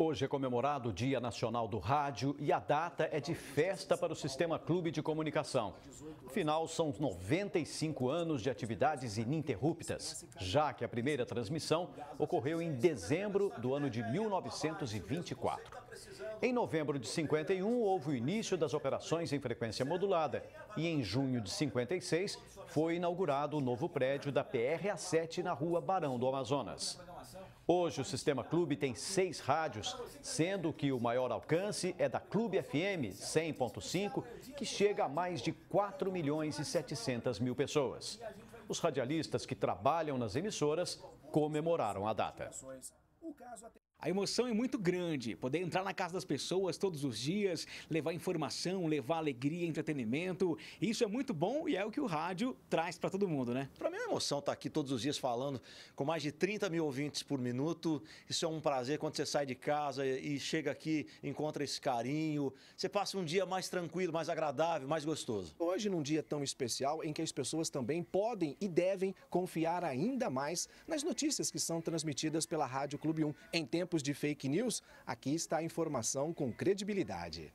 Hoje é comemorado o Dia Nacional do Rádio e a data é de festa para o Sistema Clube de Comunicação. Final são 95 anos de atividades ininterruptas, já que a primeira transmissão ocorreu em dezembro do ano de 1924. Em novembro de 51, houve o início das operações em frequência modulada e em junho de 56 foi inaugurado o novo prédio da PRA7 na rua Barão do Amazonas. Hoje, o Sistema Clube tem seis rádios, sendo que o maior alcance é da Clube FM 100.5, que chega a mais de 4 milhões e 700 mil pessoas. Os radialistas que trabalham nas emissoras comemoraram a data. A emoção é muito grande. Poder entrar na casa das pessoas todos os dias, levar informação, levar alegria, entretenimento. Isso é muito bom e é o que o rádio traz para todo mundo, né? Para mim é uma emoção estar tá aqui todos os dias falando com mais de 30 mil ouvintes por minuto. Isso é um prazer quando você sai de casa e chega aqui, encontra esse carinho. Você passa um dia mais tranquilo, mais agradável, mais gostoso. Hoje, num dia tão especial em que as pessoas também podem e devem confiar ainda mais nas notícias que são transmitidas pela Rádio Clube 1 em tempo tempos de fake news, aqui está a informação com credibilidade.